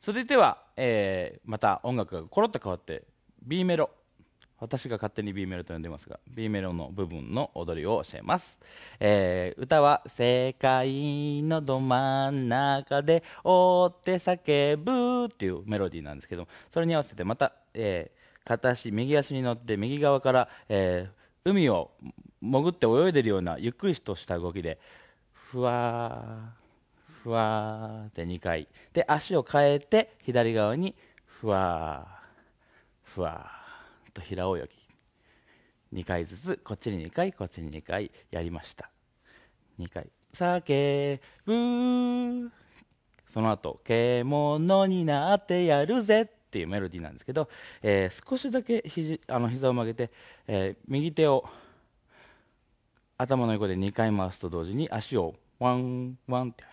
それでは、えー、また音楽がコロッと変わって B メロ私が勝手に B メロと呼んでますが B メロの部分の踊りを教えます、えー、歌は「世界のど真ん中で追って叫ぶ」っていうメロディーなんですけどそれに合わせてまた、えー、片足右足に乗って右側から、えー、海を潜って泳いでるようなゆっくりとした動きでふわーふわーって2回。で、足を変えて、左側に、ふわー、ふわーと平泳ぎ。2回ずつ、こっちに2回、こっちに2回やりました。2回。さけぶその後、獣になってやるぜっていうメロディーなんですけど、えー、少しだけ肘あの膝を曲げて、えー、右手を頭の横で2回回すと同時に足をワンワンって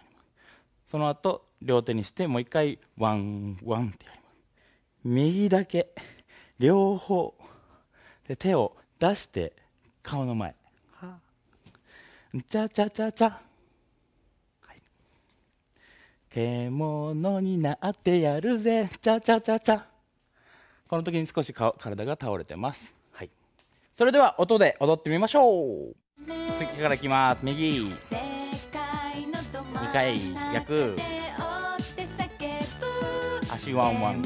その後両手にしてもう一回ワンワンってやります右だけ両方で手を出して顔の前チャチャチャチャ獣になってやるぜチャチャチャチャこの時に少し体が倒れてますはいそれでは音で踊ってみましょう次からいきます右回足ワンワン